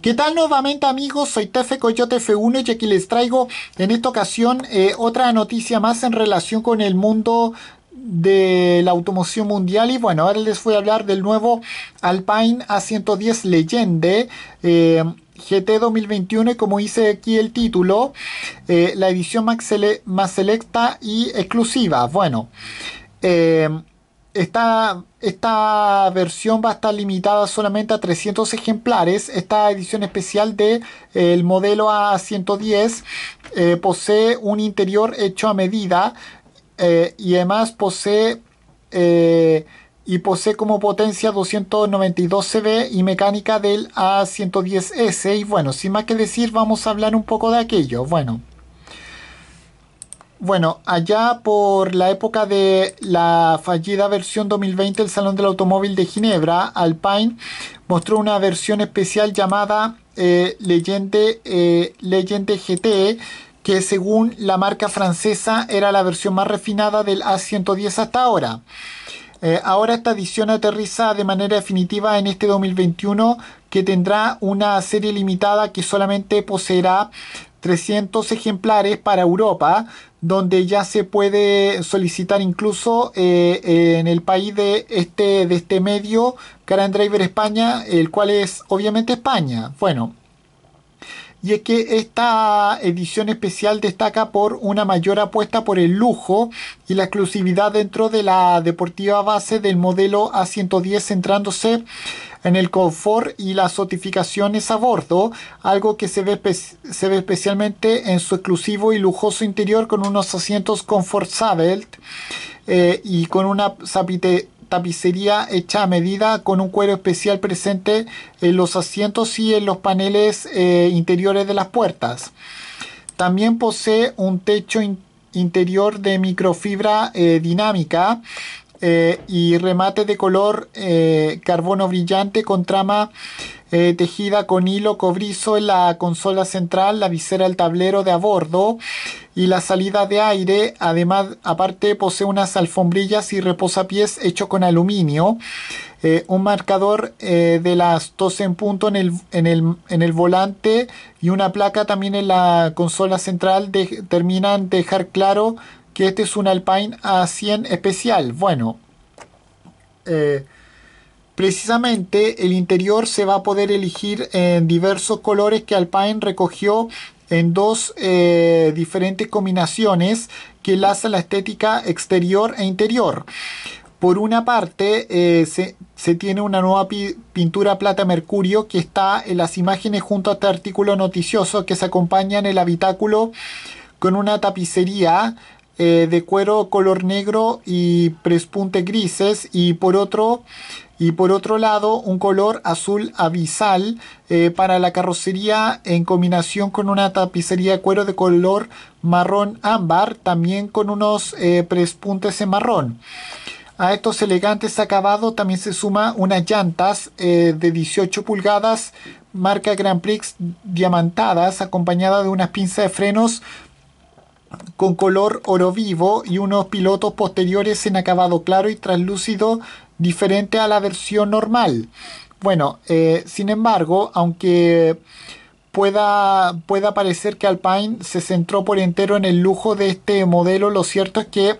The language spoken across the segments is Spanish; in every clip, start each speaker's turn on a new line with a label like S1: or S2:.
S1: ¿Qué tal nuevamente amigos? Soy Tefe Coyote F1 y aquí les traigo en esta ocasión eh, otra noticia más en relación con el mundo de la automoción mundial y bueno, ahora les voy a hablar del nuevo Alpine A110 Leyende eh, GT 2021 como dice aquí el título, eh, la edición más, más, selecta y exclusiva. Bueno, eh, esta, esta versión va a estar limitada solamente a 300 ejemplares. Esta edición especial del de, eh, el modelo A110 eh, posee un interior hecho a medida eh, y además posee... y posee como potencia 292 CV y mecánica del A110S. Y bueno, sin más que decir, vamos a hablar un poco de aquello. Bueno, bueno, allá por la época de la fallida versión 2020 del Salón del Automóvil de Ginebra, Alpine mostró una versión especial llamada eh, Leyende eh, GT, que según la marca francesa era la versión más refinada del A110 hasta ahora. Eh, ahora esta edición aterriza de manera definitiva en este 2021 que tendrá una serie limitada que solamente poseerá 300 ejemplares para Europa, donde ya se puede solicitar incluso eh, en el país de este, de este medio, Car Driver España, el cual es obviamente España. Bueno, y es que esta edición especial destaca por una mayor apuesta por el lujo y la exclusividad dentro de la deportiva base del modelo A110, centrándose en el confort y las sotificaciones a bordo, algo que se ve, se ve especialmente en su exclusivo y lujoso interior con unos asientos confortables eh, y con una tapicería hecha a medida con un cuero especial presente en los asientos y en los paneles eh, interiores de las puertas. También posee un techo interior de microfibra eh, dinámica eh, y remate de color eh, carbono brillante con trama eh, tejida con hilo cobrizo en la consola central, la visera del tablero de a bordo y la salida de aire. Además, aparte posee unas alfombrillas y reposapiés hecho con aluminio. un marcador de las 12 en punto en el, en, el, volante y una placa también en la consola central de, terminan dejar claro que este es un Alpine A100 especial. Bueno, eh, precisamente el interior se va a poder elegir en diversos colores que Alpine recogió en dos eh, diferentes combinaciones que enlazan la estética exterior e interior. Por una parte, eh, se, tiene una nueva pintura plata mercurio que está en las imágenes junto a este artículo noticioso que se acompaña en el habitáculo con una tapicería eh, de cuero color negro y prespunte grises y por otro y por otro lado un color azul abisal eh, para la carrocería en combinación con una tapicería de cuero de color marrón ámbar también con unos eh, prespuntes en marrón a estos elegantes acabados también se suma unas llantas eh, de 18 pulgadas marca Grand Prix diamantadas acompañada de unas pinzas de frenos con color oro vivo y unos pilotos posteriores en acabado claro y translúcido diferente a la versión normal. Bueno, eh, sin embargo, aunque pueda, pueda parecer que Alpine se centró por entero en el lujo de este modelo, lo cierto es que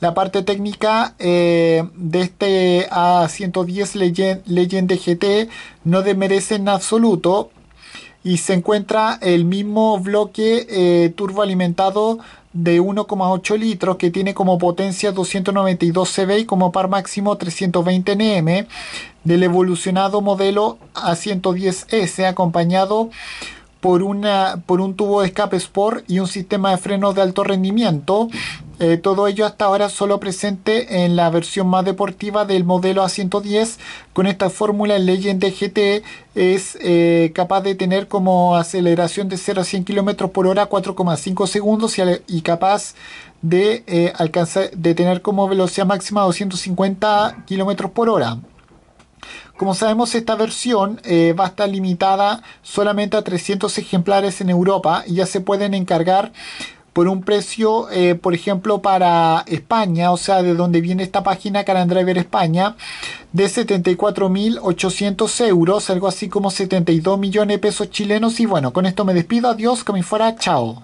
S1: la parte técnica eh, de este A110 Legend, GT no desmerece en absoluto y se encuentra el mismo bloque eh, turboalimentado de 1,8 litros que tiene como potencia 292 CV y como par máximo 320 Nm del evolucionado modelo A110S acompañado por, una, por un tubo de escape Sport y un sistema de frenos de alto rendimiento. Eh, todo ello hasta ahora solo presente en la versión más deportiva del modelo A110. Con esta fórmula, el Legend GT e es eh, capaz de tener como aceleración de 0 a 100 km por hora 4,5 segundos y, capaz de, eh, alcanzar, de tener como velocidad máxima 250 km por hora. Como sabemos, esta versión eh, va a estar limitada solamente a 300 ejemplares en Europa y ya se pueden encargar por un precio, eh, por ejemplo, para España, o sea, de donde viene esta página, Carandriver España, de 74.800 euros, algo así como 72 millones de pesos chilenos. Y bueno, con esto me despido, adiós, que me fuera, chao.